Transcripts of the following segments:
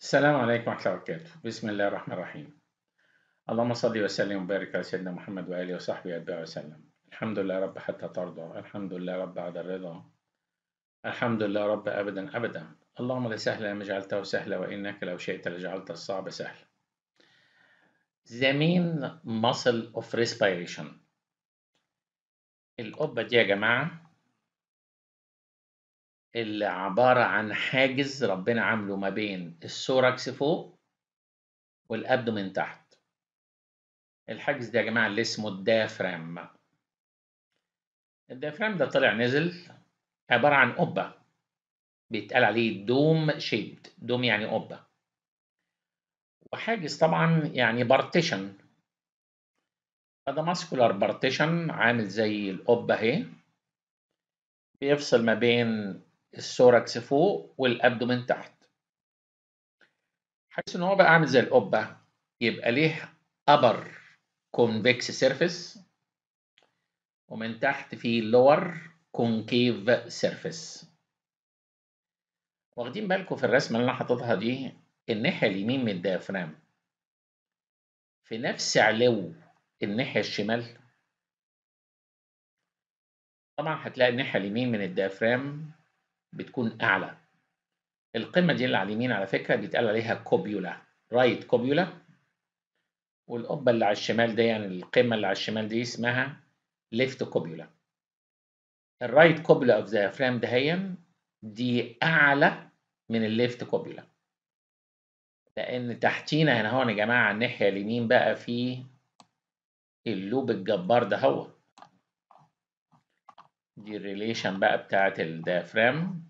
السلام عليكم ورحمة الله وبركاته بسم الله الرحمن الرحيم اللهم صل وسلم وبارك على سيدنا محمد وآله وصحبه أتباعه وسلم الحمد لله رب حتى ترضى الحمد لله رب على الرضا الحمد لله رب أبدا أبدا اللهم لا سهل ما جعلته سهلا وإنك لو شئت لجعلت الصعب سهلا The main muscle of respiration القبة دي يا جماعة اللي عبارة عن حاجز ربنا عامله ما بين السوراكس فوق والأبدومين تحت الحاجز ده يا جماعة اللي اسمه الدافرام الدافرام ده طلع نزل عبارة عن قبة بيتقال عليه دوم شيبد دوم يعني قبة وحاجز طبعا يعني بارتيشن فده ماسكولار بارتيشن عامل زي القبة اهي بيفصل ما بين الثوركس فوق والابدومين تحت حاسس ان هو بقى عامل زي القبه يبقى ليه ابر كونفكس سيرفيس ومن تحت فيه لور كونكيف سيرفيس واخدين بالكم في الرسمه اللي انا حاططها دي الناحيه اليمين من الديافرام في نفس علو الناحيه الشمال طبعا هتلاقي الناحيه اليمين من الديافرام بتكون اعلى القمه دي اللي على اليمين على فكره بيتقال عليها كوبيولا رايت كوبيولا والقبه اللي على الشمال دي يعني القمه اللي على الشمال دي اسمها ليفت كوبيولا الرايت كوبيولا اوف ذا فرام دهيا دي اعلى من الليفت كوبيولا لان تحتينا هنا هون يا جماعه الناحيه اليمين بقى في اللوب الجبار ده هو دي الريليشن بقى بتاعت الدافرام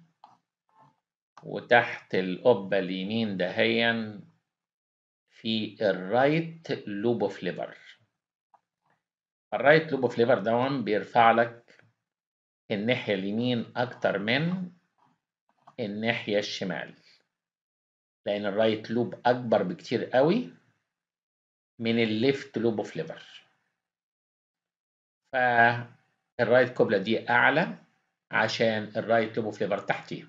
وتحت القبة اليمين دهيا في الرايت لوب اوف ليفر الرايت لوب اوف ليفر ده بيرفع لك الناحية اليمين أكتر من الناحية الشمال لأن الرايت لوب أكبر بكتير قوي من الليفت لوب اوف ليفر الرايت كوبلا دي اعلى عشان الرايت لوب اوف ليفر تحتيها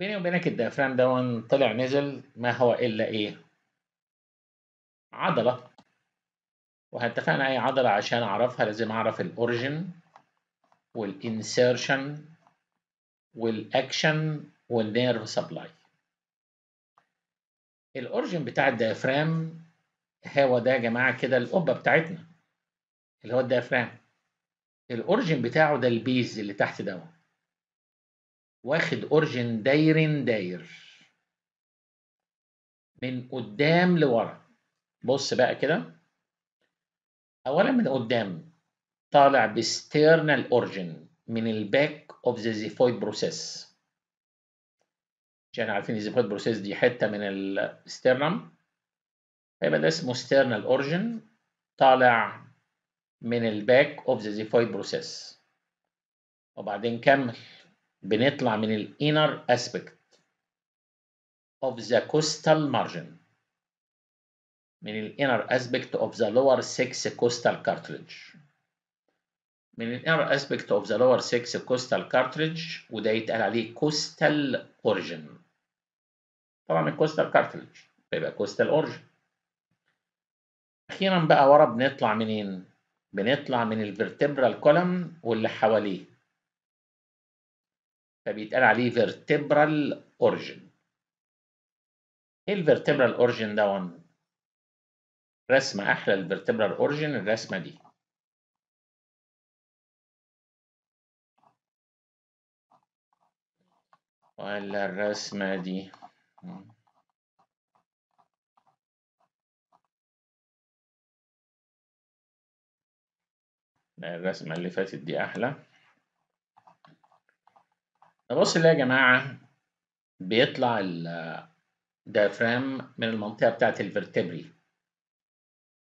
بيني وبينك الديافرام ده طلع نزل ما هو الا ايه عضله وهتفقنا اي عضله عشان اعرفها لازم اعرف الاوريجن والانسيرشن والاكشن والنيرف سبلاي الاوريجن بتاع الديافرام هو ده يا جماعه كده القبه بتاعتنا اللي هو الديافرام الاورجن بتاعه ده البيز اللي تحت ده واخد اورجن داير داير من قدام لورا بص بقى كده اولا من قدام طالع بستيرنال اورجن من الباك اوف ذا زيفويد بروسيس عشان عارفين الزيفويد بروسيس دي حته من الستيرنم فيبقى ده اسمه ستيرنال اورجن طالع من الباك اوف ذا زيفويد بروسيس وبعدين كمل بنطلع من الانر اسبكت of the coastal margin من الانر اسبكت of the lower 6 coastal cartilage من الانر اسبكت of the lower 6 coastal cartilage وده يتقال عليه coastal origin طبعا الكوستال cartilage بيبقى coastal origin اخيرا بقى ورا بنطلع منين بنطلع من الفيرتبرال كولم واللي حواليه فبيتقال عليه فيرتبرال اورجن ايه الفيرتبرال اورجن ده رسمه احلى الفيرتبرال اورجن الرسمه دي ولا الرسمه دي الرسمة اللي فاتت دي أحلى نبص اللي يا جماعة بيطلع الديافرام من المنطقة بتاعة الفرتبري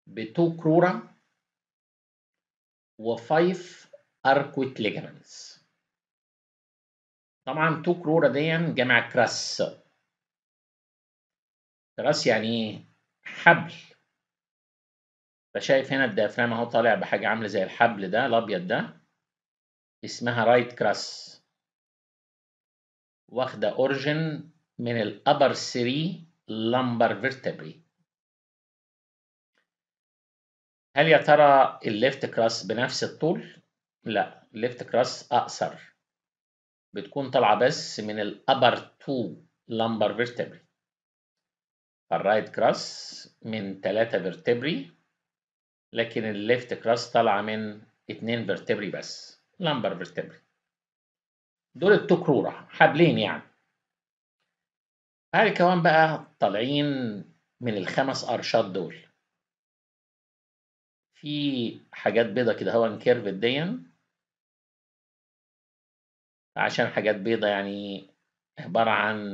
بتو كرورة وفايف أركويت ليجامنتس طبعا تو كرورة دي جمع كراس كراس يعني ايه؟ حبل فشايف هنا الدافرام اهو طالع بحاجه عامله زي الحبل ده الابيض ده اسمها رايت كراس واخده اورجن من الابر 3 لمبر فيرتبري هل يا ترى الليفت كراس بنفس الطول؟ لا الليفت كراس اقصر بتكون طالعه بس من الابر 2 لمبر فيرتبري الرايت كراس من 3 فيرتبري لكن الليفت كراس طالعه من اتنين فرتبري بس لامبر فرتبري دول التكرورة حبلين يعني كمان بقى طالعين من الخمس قرشات دول في حاجات بيضة كده هو انكيرفت ديا عشان حاجات بيضة يعني عبارة عن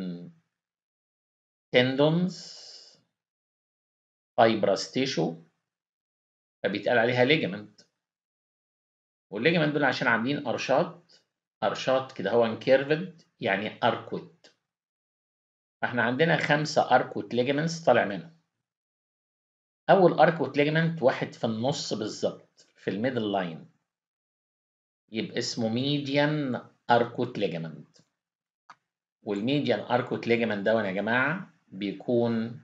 تندونز فايبراس تيشو فبيتقال عليها ليجامنت والليجامنت دول عشان عاملين ارشاط ارشاط كده هو انكيرفد يعني اركوت فاحنا عندنا خمسة اركوت ليجامنتس طالع منهم اول اركوت ليجامنت واحد في النص بالظبط في الميدل لاين يبقى اسمه ميديان اركوت ليجامنت والميديان اركوت ليجامنت ده يا جماعه بيكون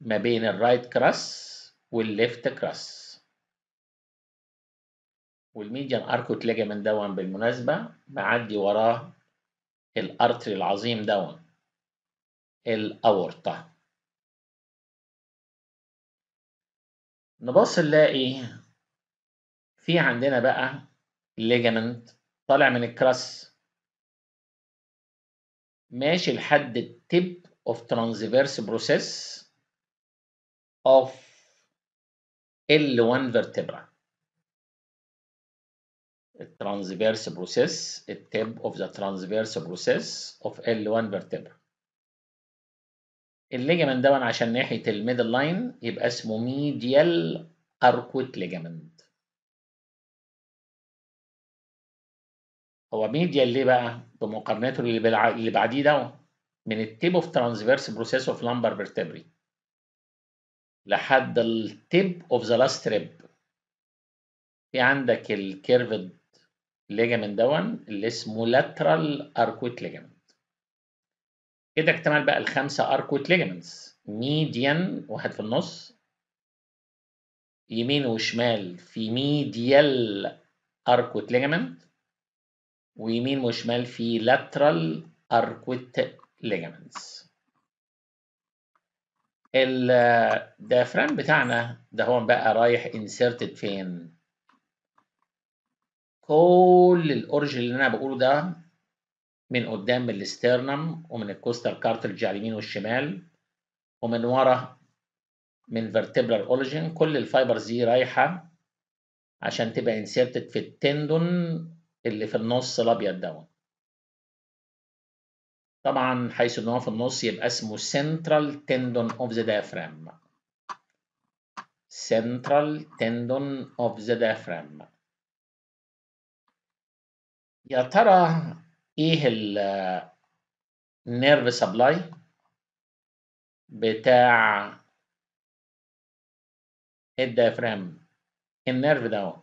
ما بين الرايت كراس والليفت كراس والميديان اركوت ليجمنت دون بالمناسبه معدي وراه الارتري العظيم دون الاورطه نبص نلاقي في عندنا بقى ليجمنت طالع من الكراس ماشي لحد التيب of transverse process of L1 vertebra. Transverse process, a tip of the transverse process of L1 vertebra. الليجمنت ده عشان ناحية الميدل لاين يبقى اسمه ميديال اركوت ليجمنت. هو ميديال ليه بقى؟ بمقارنته اللي, بعديه ده من التيب اوف ترانسفيرس بروسيس اوف لامبر vertebrae. لحد التيب اوف ذا لاست ريب في عندك الكيرفد ليجامنت دون اللي اسمه لاترال اركويت ليجامنت كده اكتمال بقى الخمسه اركويت ليجامنتس ميديان واحد في النص يمين وشمال في ميديال اركويت ليجامنت ويمين وشمال في لاترال اركويت ليجامنتس الديافرام بتاعنا ده هون بقى رايح انسيرتد فين كل الاورج اللي انا بقوله ده من قدام من الاسترنم ومن الكوستر كارتلج على اليمين والشمال ومن ورا من vertebral origin كل الفايبرز دي رايحه عشان تبقى انسيرتد في التندون اللي في النص الابيض دوت طبعا حيث ان هو في النص يبقى اسمه central tendon of the diaphragm central tendon of the diaphragm يا ترى ايه ال nerve supply بتاع الديافرام النيرف ده اهو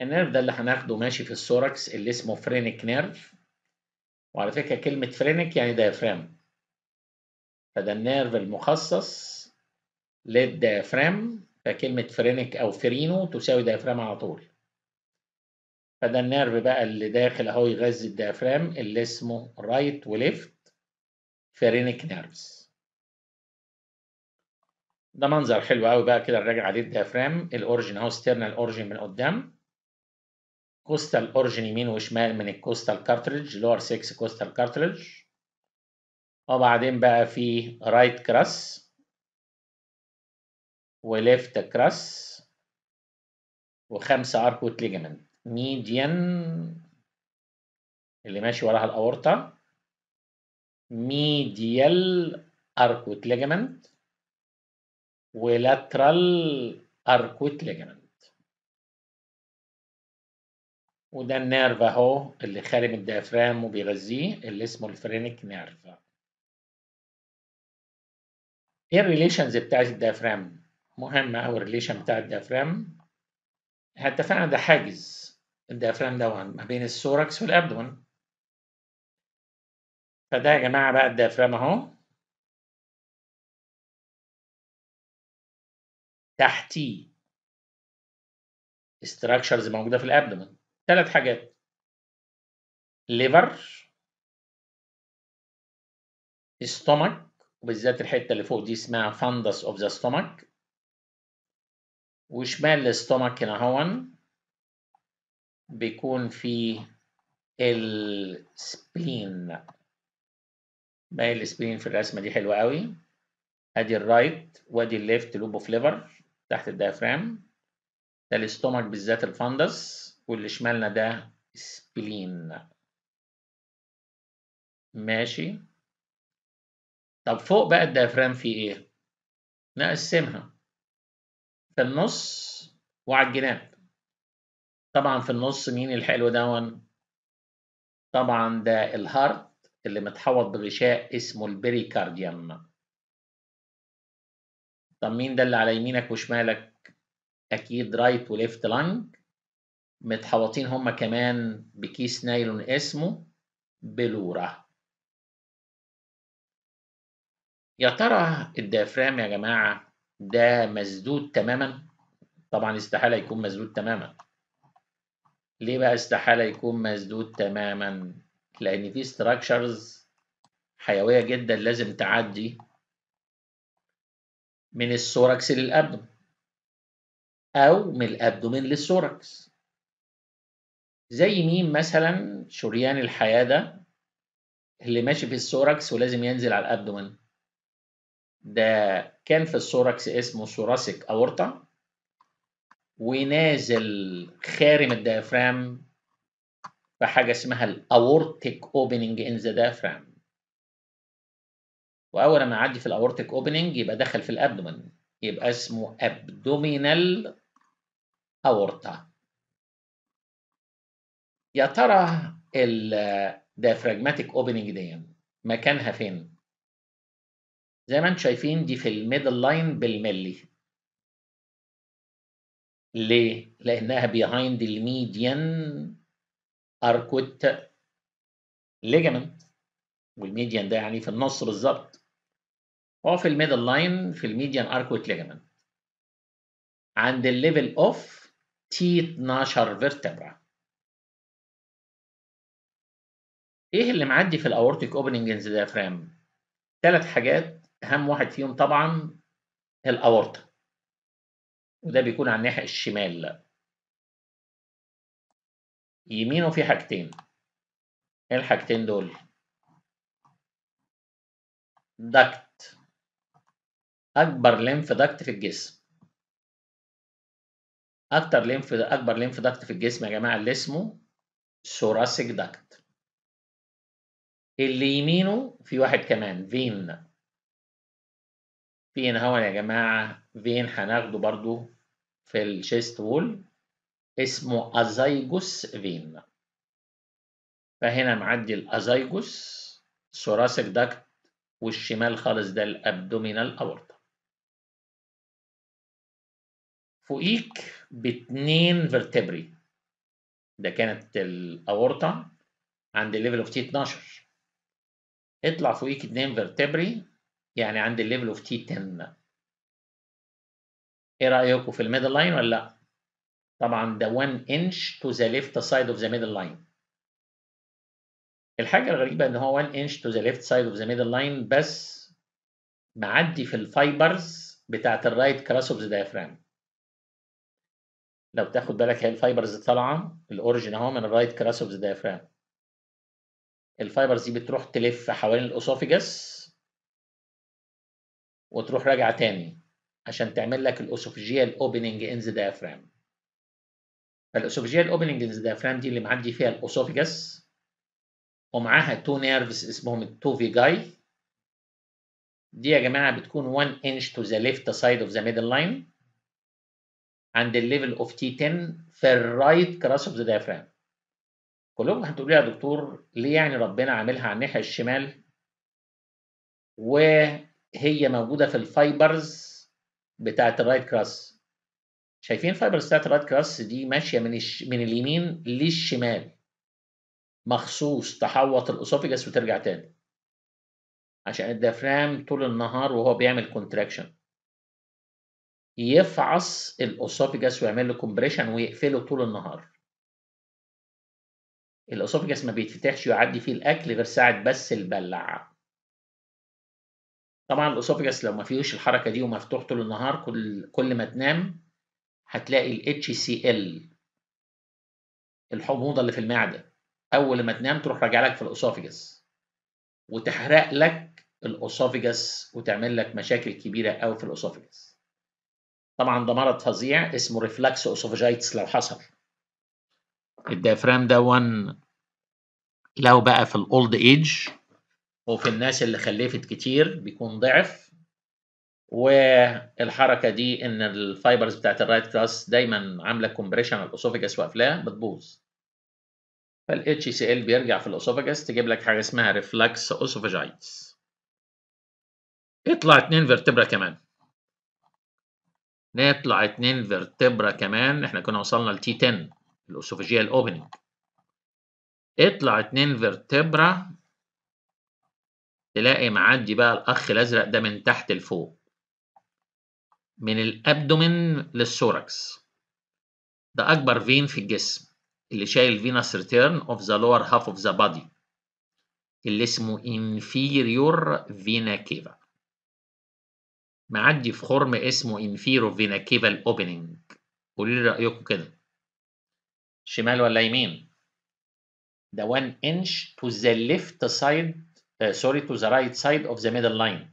النيرف ده اللي هناخده ماشي في السوركس اللي اسمه فرينك نيرف وعلى فكره كلمه فرينك يعني دايفرام فده النيرف المخصص للديافرام فكلمه فرينك او فرينو تساوي ديافرام على طول فده النيرف بقى اللي داخل اهو يغذي الديافرام اللي اسمه رايت وليفت فرينك نيرفز ده منظر حلو قوي بقى كده نراجع عليه الديافرام الاورجن اهو ستيرنال اورجن من قدام كوستال اورجن يمين وشمال من الكوستال كارتريدج لور 6 كوستال كارتريدج وبعدين بقى في رايت كراس وليفت كراس وخمسة اركوت ليجمنت ميديان اللي ماشي وراها الاورطة ميديال اركوت ليجمنت ولاترال اركوت ليجمنت وده النيرف اهو اللي خارج من الديافرام وبيغذيه اللي اسمه الفرينك نيرف ايه الريليشنز بتاعت الديافرام مهمة أو الريليشن بتاع الديافرام هتفقنا ده حاجز الديافرام ده ما بين السوركس والأبدون فده يا جماعة بقى الديافرام أهو تحتيه structures موجودة في الأبدون ثلاث حاجات ليفر استومك وبالذات الحته اللي فوق دي اسمها فاندس اوف ذا ستومك وشمال الاستومك هنا هون بيكون في السبلين باقي السبلين في الرسمه دي حلوه قوي ادي الرايت وادي الليفت لوب اوف ليفر تحت الديافرام ده الاستومك بالذات الفاندس واللي شمالنا ده سبلين ماشي طب فوق بقى الديافرام في ايه نقسمها في النص وعلى الجناب طبعا في النص مين الحلو دون طبعا ده الهارت اللي متحوط بغشاء اسمه البريكارديوم طب مين ده اللي على يمينك وشمالك اكيد رايت وليفت لانج متحوطين هما كمان بكيس نايلون اسمه بلورة يا ترى الدافرام يا جماعة ده مسدود تماما طبعا استحالة يكون مسدود تماما ليه بقى استحالة يكون مسدود تماما لأن في structures حيوية جدا لازم تعدي من السوركس للأبدوم أو من الأبدومين للسوركس زي مين مثلا شريان الحياة ده اللي ماشي في السوركس ولازم ينزل على الابدومن ده كان في السوركس اسمه سوراسيك اورتا ونازل خارم الديافرام حاجه اسمها الاورتيك اوبننج ان ذا ديافرام واول ما يعدي في الاورتيك اوبننج يبقى دخل في الابدومن يبقى اسمه ابدومينال اورتا يا ترى diaphragmatic opening دي مكانها فين؟ زي ما انتم شايفين دي في الميدل لاين بالملي ليه؟ لأنها behind the median أركوت ligament والميديان ده يعني في النص بالظبط هو في الميدل لاين في الميديان أركوت ليجامنت عند الليفل أوف تي 12 فيرتبرا ايه اللي معدي في الاورتيك اوبننج ديافرام ثلاث حاجات اهم واحد فيهم طبعا الاورطه وده بيكون على الناحيه الشمال يمينه في حاجتين ايه الحاجتين دول دكت اكبر لينف دكت في الجسم اكتر لينف اكبر لينف دكت في الجسم يا جماعه اللي اسمه ثوراسيك دكت اللي يمينه في واحد كمان فين فين هوا يا جماعة فين هناخده برضو في الشيست وول اسمه أزايجوس فين فهنا معدي الأزايجوس سوراسك داكت والشمال خالص ده الأبدومينال أورطة فوقيك باتنين فيرتبري ده كانت الأورطة عند الليفل اوف تي 12 اطلع فوقيك اتنين فيرتبري يعني عند الليفل اوف تي 10 ايه رايكم في الميدل لاين ولا لا؟ طبعا ده 1 انش تو ذا ليفت سايد اوف ذا ميدل لاين الحاجه الغريبه ان هو 1 انش تو ذا ليفت سايد اوف ذا ميدل لاين بس معدي في الفايبرز بتاعت الرايت كراس اوف ذا دايفرام لو تاخد بالك هي الفايبرز طالعه الاوريجن اهو من الرايت كراس اوف ذا دايفرام الفايبرز دي بتروح تلف حوالين الاسوفيجس وتروح راجعه تاني عشان تعمل لك الاسوفجيال اوبننج ان ذا ديافرام فالاسوفجيال اوبننج ان ذا ديافرام دي اللي معدي فيها الاسوفيجس ومعاها تو نيرفز اسمهم التو التوفيجاي دي يا جماعه بتكون 1 inch to the left side of the middle line عند الليفل اوف T10 في الرايت كراس اوف ذا diaphragm كلكم هتقولوا يا دكتور ليه يعني ربنا عاملها على الناحيه الشمال وهي موجوده في الفايبرز بتاعه الرايت كراس شايفين الفايبرز بتاعه الرايت كراس دي ماشيه من الش... من اليمين للشمال مخصوص تحوط الاسوفيجاس وترجع تاني عشان الدفرام طول النهار وهو بيعمل كونتراكشن يفعص الاسوفيجاس ويعمل له كومبريشن ويقفله طول النهار الاسوفجس ما بيتفتحش ويعدي فيه الاكل غير ساعه بس البلع طبعا الاسوفجس لو ما فيهوش الحركه دي ومفتوح طول النهار كل كل ما تنام هتلاقي ال HCl الحموضه اللي في المعده اول ما تنام تروح راجع لك في الاسوفجس وتحرق لك الاسوفجس وتعمل لك مشاكل كبيره قوي في الاسوفجس طبعا ده مرض فظيع اسمه ريفلكس اسوفجايتس لو حصل ده وان لو بقى في الاولد ايج وفي الناس اللي خلفت كتير بيكون ضعف والحركه دي ان الفايبرز بتاعت الرايت كلاس دايما عامله كومبريشن على الاسوفجس وقفلاه بتبوظ فالاتش سي ال بيرجع في الاسوفجس تجيب لك حاجه اسمها ريفلكس اوسوفاجايتس اطلع اتنين فيرتبرا كمان نطلع اتنين فيرتبرا كمان احنا كنا وصلنا لتي 10 الاسوفاجيال اوبننج اطلع اتنين فيرتبرا تلاقي معدي بقى الاخ الازرق ده من تحت لفوق من الابدومين للثوركس ده اكبر فين في الجسم اللي شايل فينس ريتيرن اوف ذا لور هاف اوف ذا بادي اللي اسمه inferior vena cava معدي في خرم اسمه inferior vena cava opening قولوا لي رايكم كده شمال ولا يمين ده 1 inch to the left side uh, sorry to the right side of the middle line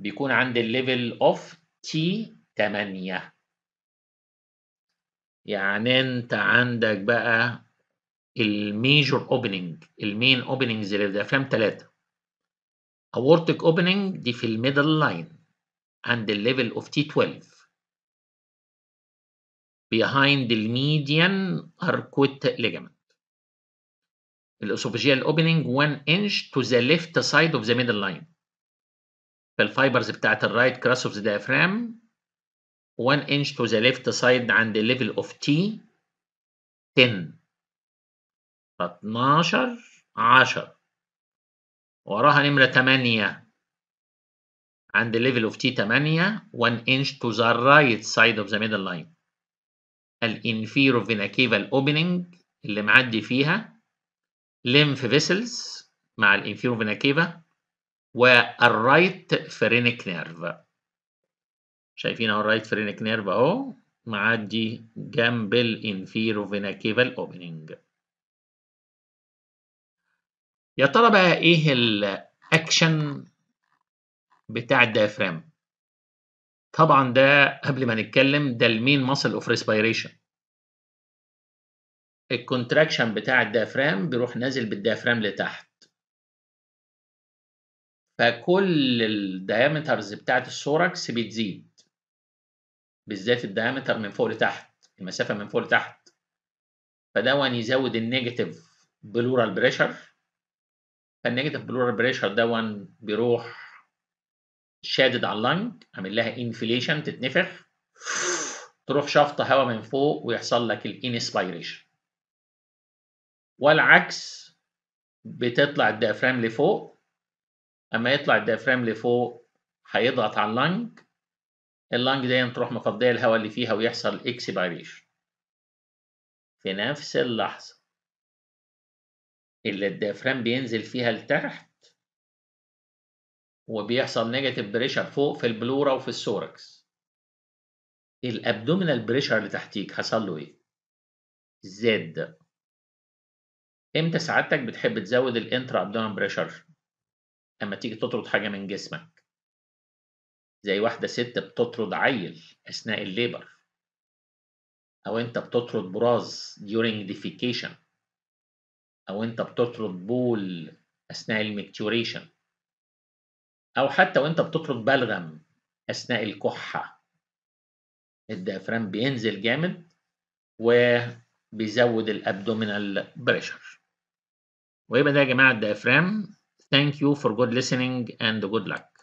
بيكون عند الليفل اوف تي 8 يعني انت عندك بقى الميجور اوبننج المين اوبننجز اللي في الافلام ثلاثه اورتك اوبننج دي في الميدل لاين عند الليفل اوف تي 12 behind the median arcuate ligament. الاسوفجيال opening one inch to the left side of the middle line. فالفايبرز بتاعت الرايت كراس اوف ذا دايفرام 1 inch to the left side عند level of T 10 12 10 وراها نمرة 8 عند level of T 8 1 inch to the right side of the middle line الانفيرو فيناكيفال اوبننج اللي معدي فيها lymph vessels مع الانفيرو فيناكيفا والرايت فرينيك نيرف شايفين اهو الرايت فرينيك نيرف اهو معدي جنب الانفيرو فيناكيفال اوبننج يا ترى بقى ايه الاكشن بتاع الديافرام طبعًا ده قبل ما نتكلّم، ده المين ماسل اوف ريسبيريشن الكونتراكشن بتاع الديافرام بيروح نازل بالديافرام لتحت. فكل الdiameters بتاعة الثوركس بتزيد. بالذات الdiameter من فوق لتحت، المسافة من فوق لتحت. وان يزوّد بلورال بريشر فالنيجاتيف بلورال بريشر ده وان بيروح شادد على اللنج عامل لها انفليشن تتنفخ تروح شفطه هواء من فوق ويحصل لك الانسبيريشن والعكس بتطلع الدافرام لفوق اما يطلع الدافرام لفوق هيضغط على اللنج اللنج دي تروح مفضيه الهواء اللي فيها ويحصل اكسبيريشن في نفس اللحظه اللي الدافرام بينزل فيها لتحت وبيحصل نيجاتيف بريشر فوق في البلورا وفي السوركس الابدومينال بريشر اللي تحتيك حصل له ايه زاد امتى سعادتك بتحب تزود الانترا ابدومينال بريشر اما تيجي تطرد حاجه من جسمك زي واحده ست بتطرد عيل اثناء الليبر او انت بتطرد براز during defecation او انت بتطرد بول اثناء الميكتوريشن أو حتى وأنت بتطرد بلغم أثناء الكحة الدافرام بينزل جامد وبيزود الأبدومينال بريشر ويبقى ده يا جماعة الدافرام Thank you for good listening and good luck.